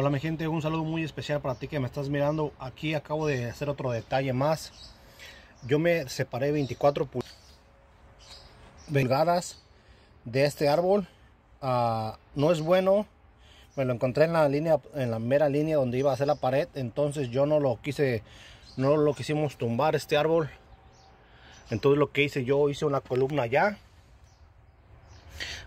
Hola mi gente, un saludo muy especial para ti que me estás mirando. Aquí acabo de hacer otro detalle más. Yo me separé 24 pulgadas de este árbol. Ah, no es bueno. Me lo encontré en la línea, en la mera línea donde iba a hacer la pared. Entonces yo no lo quise, no lo quisimos tumbar este árbol. Entonces lo que hice yo hice una columna allá.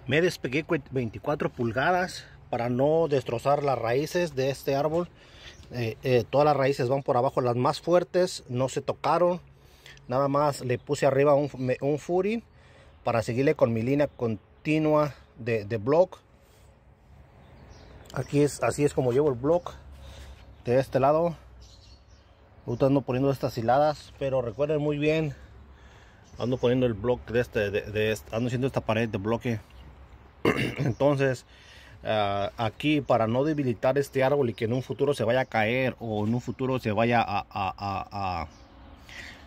Me despegué 24 pulgadas para no destrozar las raíces de este árbol. Eh, eh, todas las raíces van por abajo, las más fuertes no se tocaron. Nada más le puse arriba un, un para seguirle con mi línea continua de, de block. Aquí es así es como llevo el block de este lado. Ustedes ando poniendo estas hiladas, pero recuerden muy bien. Ando poniendo el block de este, ando haciendo esta pared de bloque. Entonces, eh, aquí para no debilitar este árbol y que en un futuro se vaya a caer o en un futuro se vaya a,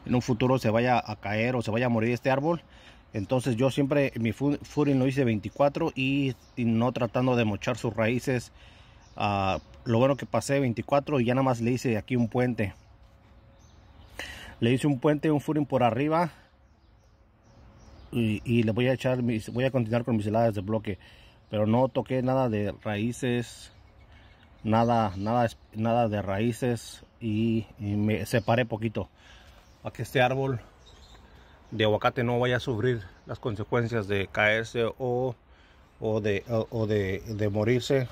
en un futuro se vaya a caer o se vaya a morir este árbol entonces yo siempre mi furin lo hice 24 y, no tratando de mochar sus raíces ah, lo bueno que pasé 24 y ya nada más le hice aquí un puente le hice un puente un furin por arriba y, le voy a echar voy a continuar con mis heladas de bloque pero no toqué nada de raíces nada nada nada de raíces y, me separé poquito para que este árbol de aguacate no vaya a sufrir las consecuencias de caerse o, o, de, de, morirse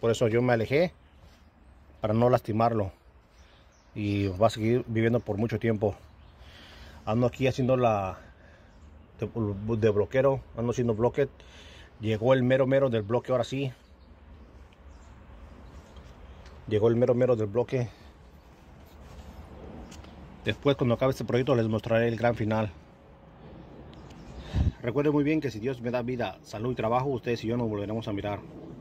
por eso yo me alejé para no lastimarlo y va a seguir viviendo por mucho tiempo ando aquí haciendo la de, de bloquero ando haciendo bloque Llegó el mero mero del bloque, ahora sí. Llegó el mero mero del bloque. Después, cuando acabe este proyecto, les mostraré el gran final. Recuerden muy bien que si Dios me da vida, salud y trabajo, ustedes y yo nos volveremos a mirar.